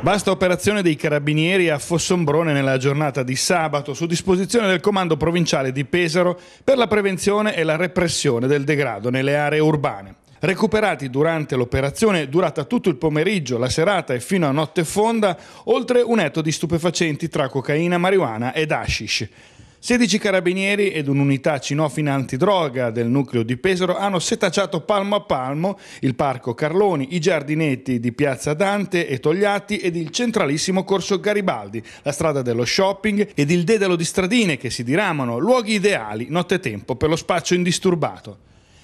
Basta operazione dei carabinieri a Fossombrone nella giornata di sabato su disposizione del Comando Provinciale di Pesaro per la prevenzione e la repressione del degrado nelle aree urbane. Recuperati durante l'operazione durata tutto il pomeriggio, la serata e fino a notte fonda, oltre un etto di stupefacenti tra cocaina, marijuana ed hashish. 16 carabinieri ed un'unità cinofina antidroga del nucleo di Pesaro hanno setacciato palmo a palmo il Parco Carloni, i giardinetti di Piazza Dante e Togliatti ed il centralissimo Corso Garibaldi, la strada dello shopping ed il dedalo di stradine che si diramano, luoghi ideali nottetempo per lo spaccio indisturbato.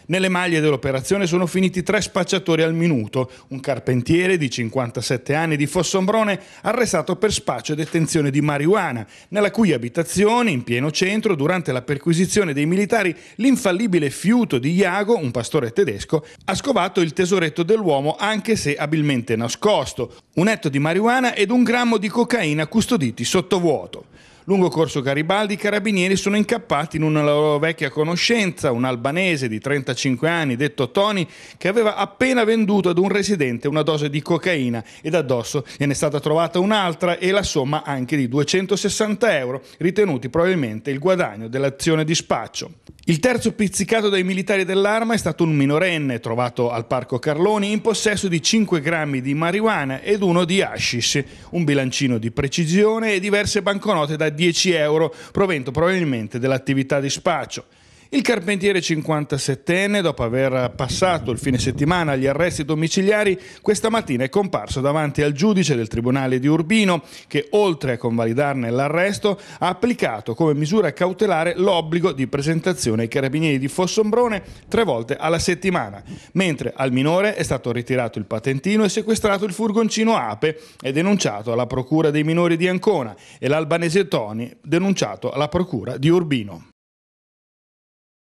Nelle maglie dell'operazione sono finiti tre spacciatori al minuto, un carpentiere di 57 anni di Fossombrone arrestato per spaccio e detenzione di marijuana, nella cui abitazione, in pieno centro, durante la perquisizione dei militari, l'infallibile fiuto di Iago, un pastore tedesco, ha scovato il tesoretto dell'uomo anche se abilmente nascosto, un etto di marijuana ed un grammo di cocaina custoditi sottovuoto. Lungo corso Garibaldi i carabinieri sono incappati in una loro vecchia conoscenza, un albanese di 35 anni, detto Tony, che aveva appena venduto ad un residente una dose di cocaina ed addosso gliene è stata trovata un'altra e la somma anche di 260 euro, ritenuti probabilmente il guadagno dell'azione di spaccio. Il terzo pizzicato dai militari dell'arma è stato un minorenne trovato al Parco Carloni in possesso di 5 grammi di marijuana ed uno di hashish, un bilancino di precisione e diverse banconote da 10 euro, provento probabilmente dell'attività di spaccio. Il carpentiere 57enne, dopo aver passato il fine settimana agli arresti domiciliari, questa mattina è comparso davanti al giudice del Tribunale di Urbino che, oltre a convalidarne l'arresto, ha applicato come misura cautelare l'obbligo di presentazione ai carabinieri di Fossombrone tre volte alla settimana, mentre al minore è stato ritirato il patentino e sequestrato il furgoncino Ape e denunciato alla Procura dei minori di Ancona e l'albanese Toni denunciato alla Procura di Urbino.